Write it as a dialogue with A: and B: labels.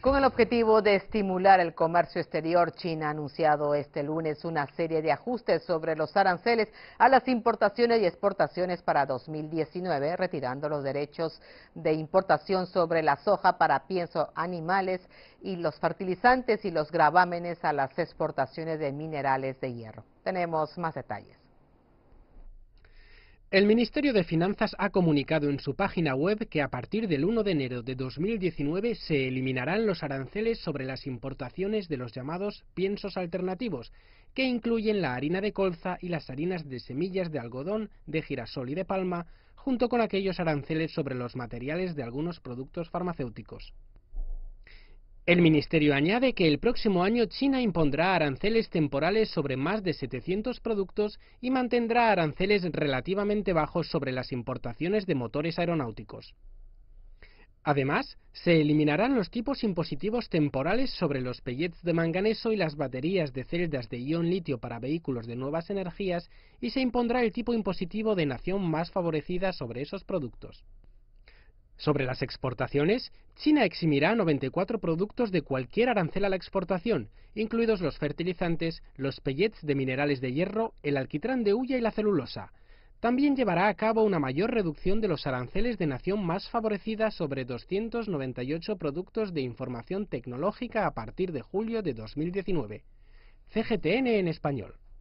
A: Con el objetivo de estimular el comercio exterior, China ha anunciado este lunes una serie de ajustes sobre los aranceles a las importaciones y exportaciones para 2019, retirando los derechos de importación sobre la soja para pienso animales y los fertilizantes y los gravámenes a las exportaciones de minerales de hierro. Tenemos más detalles.
B: El Ministerio de Finanzas ha comunicado en su página web que a partir del 1 de enero de 2019 se eliminarán los aranceles sobre las importaciones de los llamados piensos alternativos, que incluyen la harina de colza y las harinas de semillas de algodón, de girasol y de palma, junto con aquellos aranceles sobre los materiales de algunos productos farmacéuticos. El ministerio añade que el próximo año China impondrá aranceles temporales sobre más de 700 productos y mantendrá aranceles relativamente bajos sobre las importaciones de motores aeronáuticos. Además, se eliminarán los tipos impositivos temporales sobre los pellets de manganeso y las baterías de celdas de ion litio para vehículos de nuevas energías y se impondrá el tipo impositivo de nación más favorecida sobre esos productos. Sobre las exportaciones, China eximirá 94 productos de cualquier arancel a la exportación, incluidos los fertilizantes, los pellets de minerales de hierro, el alquitrán de hulla y la celulosa. También llevará a cabo una mayor reducción de los aranceles de nación más favorecida sobre 298 productos de información tecnológica a partir de julio de 2019. CGTN en español.